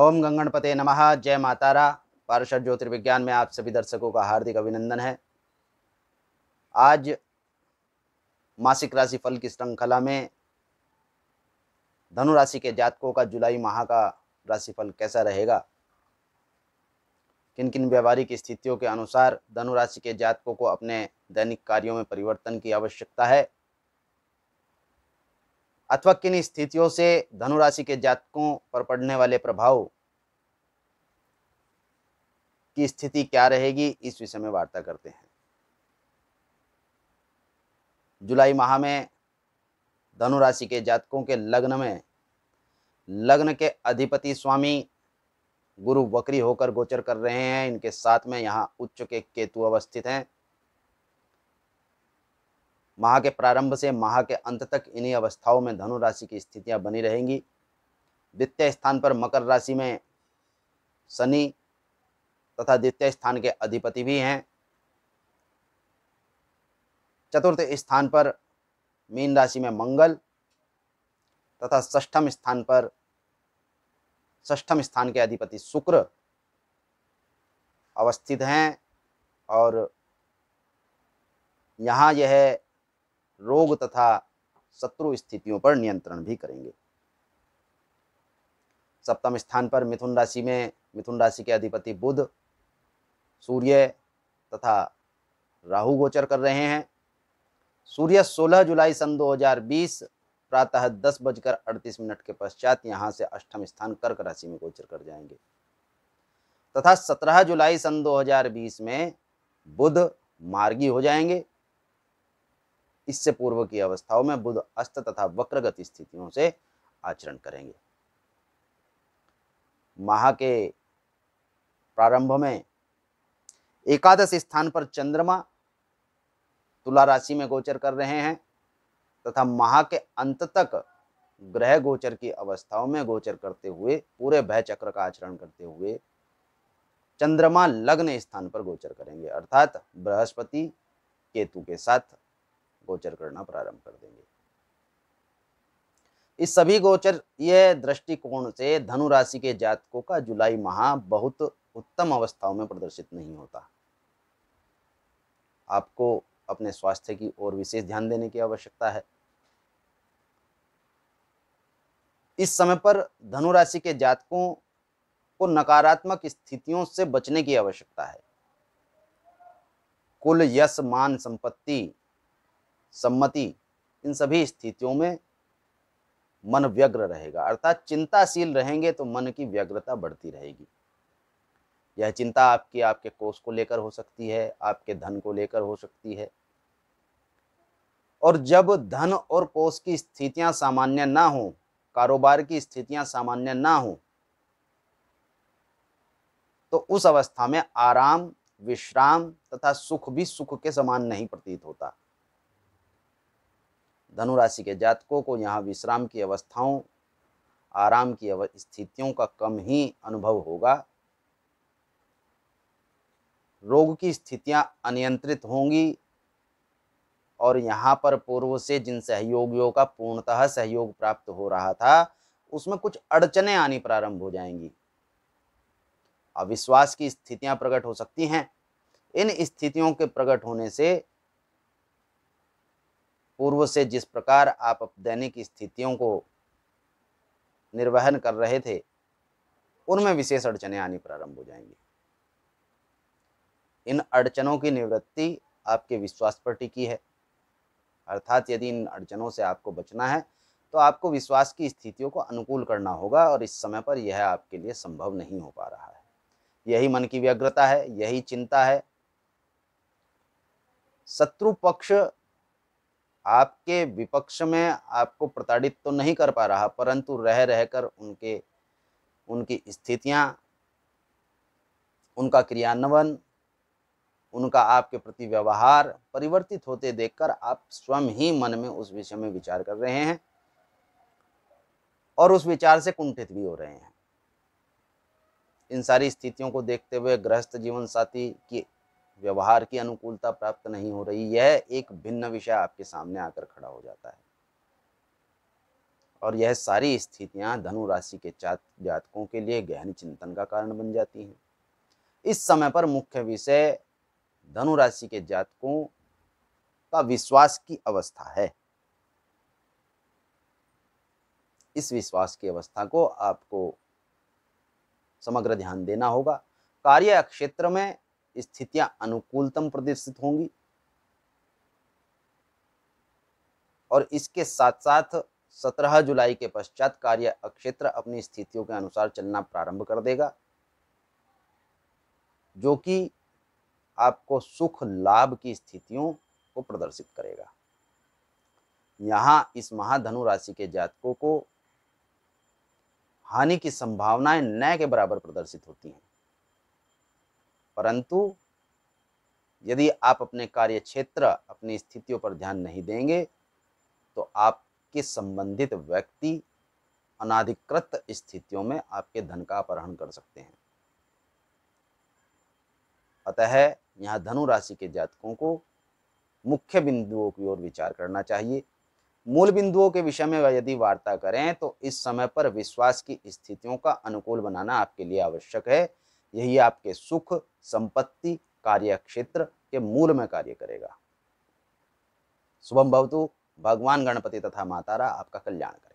ओम गंगणपते नमः जय मातारा पार्षद ज्योतिर्विज्ञान में आप सभी दर्शकों का हार्दिक अभिनंदन है आज मासिक राशि फल की श्रृंखला में धनु राशि के जातकों का जुलाई माह का राशिफल कैसा रहेगा किन किन व्यवहारिक स्थितियों के अनुसार धनु राशि के जातकों को अपने दैनिक कार्यों में परिवर्तन की आवश्यकता है अथवा किन स्थितियों से धनुराशि के जातकों पर पड़ने वाले प्रभाव की स्थिति क्या रहेगी इस विषय में वार्ता करते हैं जुलाई माह में धनु राशि के जातकों के लग्न में लग्न के अधिपति स्वामी गुरु वक्री होकर गोचर कर रहे हैं इनके साथ में यहाँ उच्च के केतु अवस्थित हैं माह के प्रारंभ से माह के अंत तक इन्हीं अवस्थाओं में धनु राशि की स्थितियां बनी रहेंगी द्वितीय स्थान पर मकर राशि में शनि तथा द्वितीय स्थान के अधिपति भी हैं चतुर्थ स्थान पर मीन राशि में मंगल तथा षष्ठम स्थान पर षष्ठम स्थान के अधिपति शुक्र अवस्थित हैं और यहाँ यह रोग तथा शत्रु स्थितियों पर नियंत्रण भी करेंगे सप्तम स्थान पर मिथुन राशि में मिथुन राशि के अधिपति बुध सूर्य तथा राहु गोचर कर रहे हैं सूर्य 16 जुलाई सन 2020 प्रातः दस बजकर अड़तीस मिनट के पश्चात यहाँ से अष्टम स्थान कर्क राशि में गोचर कर जाएंगे तथा 17 जुलाई सन 2020 में बुध मार्गी हो जाएंगे इससे पूर्व की अवस्थाओं में बुध अस्त तथा वक्र गति स्थितियों से आचरण करेंगे माह के प्रारंभ में एकादश स्थान पर चंद्रमा तुला राशि में गोचर कर रहे हैं तथा माह के अंत तक ग्रह गोचर की अवस्थाओं में गोचर करते हुए पूरे भय चक्र का आचरण करते हुए चंद्रमा लग्न स्थान पर गोचर करेंगे अर्थात बृहस्पति केतु के साथ गोचर करना प्रारंभ कर देंगे इस सभी गोचर यह दृष्टिकोण से धनु राशि के जातकों का जुलाई माह बहुत उत्तम अवस्थाओं में प्रदर्शित नहीं होता आपको अपने स्वास्थ्य की ओर विशेष ध्यान देने की आवश्यकता है इस समय पर धनुराशि के जातकों को नकारात्मक स्थितियों से बचने की आवश्यकता है कुल यश मान संपत्ति सम्मति इन सभी स्थितियों में मन व्यग्र रहेगा अर्थात चिंताशील रहेंगे तो मन की व्यग्रता बढ़ती रहेगी यह चिंता आपकी आपके कोष को लेकर हो सकती है आपके धन को लेकर हो सकती है और जब धन और कोष की स्थितियां सामान्य ना हो कारोबार की स्थितियां सामान्य ना हो तो उस अवस्था में आराम विश्राम तथा सुख भी सुख के समान नहीं प्रतीत होता धनु राशि के जातकों को यहाँ विश्राम की अवस्थाओं आराम की स्थितियों का कम ही अनुभव होगा रोग की स्थितियां अनियंत्रित होंगी और यहाँ पर पूर्व से जिन सहयोगियों का पूर्णतः सहयोग प्राप्त हो रहा था उसमें कुछ अड़चने आनी प्रारंभ हो जाएंगी अविश्वास की स्थितियां प्रकट हो सकती हैं इन स्थितियों के प्रकट होने से पूर्व से जिस प्रकार आप दैनिक स्थितियों को निर्वहन कर रहे थे उनमें विशेष अड़चने आनी प्रारंभ हो जाएंगी इन अड़चनों की निवृत्ति आपके विश्वास पर टिकी है अर्थात यदि इन अड़चनों से आपको बचना है तो आपको विश्वास की स्थितियों को अनुकूल करना होगा और इस समय पर यह आपके लिए संभव नहीं हो पा रहा है यही मन की व्यग्रता है यही चिंता है शत्रु पक्ष आपके विपक्ष में आपको प्रताड़ित तो नहीं कर पा रहा परंतु रह रहकर उनके उनकी स्थितियां उनका क्रियान्वयन उनका आपके प्रति व्यवहार परिवर्तित होते देखकर आप स्वयं ही मन में उस विषय में विचार कर रहे हैं और उस विचार से कुंठित भी हो रहे हैं इन सारी स्थितियों को देखते हुए गृहस्थ जीवन साथी की व्यवहार की अनुकूलता प्राप्त नहीं हो रही यह एक भिन्न विषय आपके सामने आकर खड़ा हो जाता है और यह सारी स्थितियां धनु राशि के चात जातकों के लिए गहन चिंतन का कारण बन जाती हैं इस समय पर मुख्य विषय धनु राशि के जातकों का विश्वास की अवस्था है इस विश्वास की अवस्था को आपको समग्र ध्यान देना होगा कार्य क्षेत्र में स्थितियां अनुकूलतम प्रदर्शित होंगी और इसके साथ साथ 17 जुलाई के पश्चात कार्य क्षेत्र अपनी स्थितियों के अनुसार चलना प्रारंभ कर देगा जो कि आपको सुख लाभ की स्थितियों को प्रदर्शित करेगा यहाँ इस महाधनु राशि के जातकों को हानि की संभावनाएं न के बराबर प्रदर्शित होती हैं परंतु यदि आप अपने कार्य क्षेत्र अपनी स्थितियों पर ध्यान नहीं देंगे तो आपके संबंधित व्यक्ति अनाधिकृत स्थितियों में आपके धन का अपहरण कर सकते हैं अतः है, यहाँ धनु राशि के जातकों को मुख्य बिंदुओं की ओर विचार करना चाहिए मूल बिंदुओं के विषय में यदि वार्ता करें तो इस समय पर विश्वास की स्थितियों का अनुकूल बनाना आपके लिए आवश्यक है यही आपके सुख संपत्ति कार्य क्षेत्र के मूल में कार्य करेगा शुभम भवतु भगवान गणपति तथा रा आपका कल्याण कर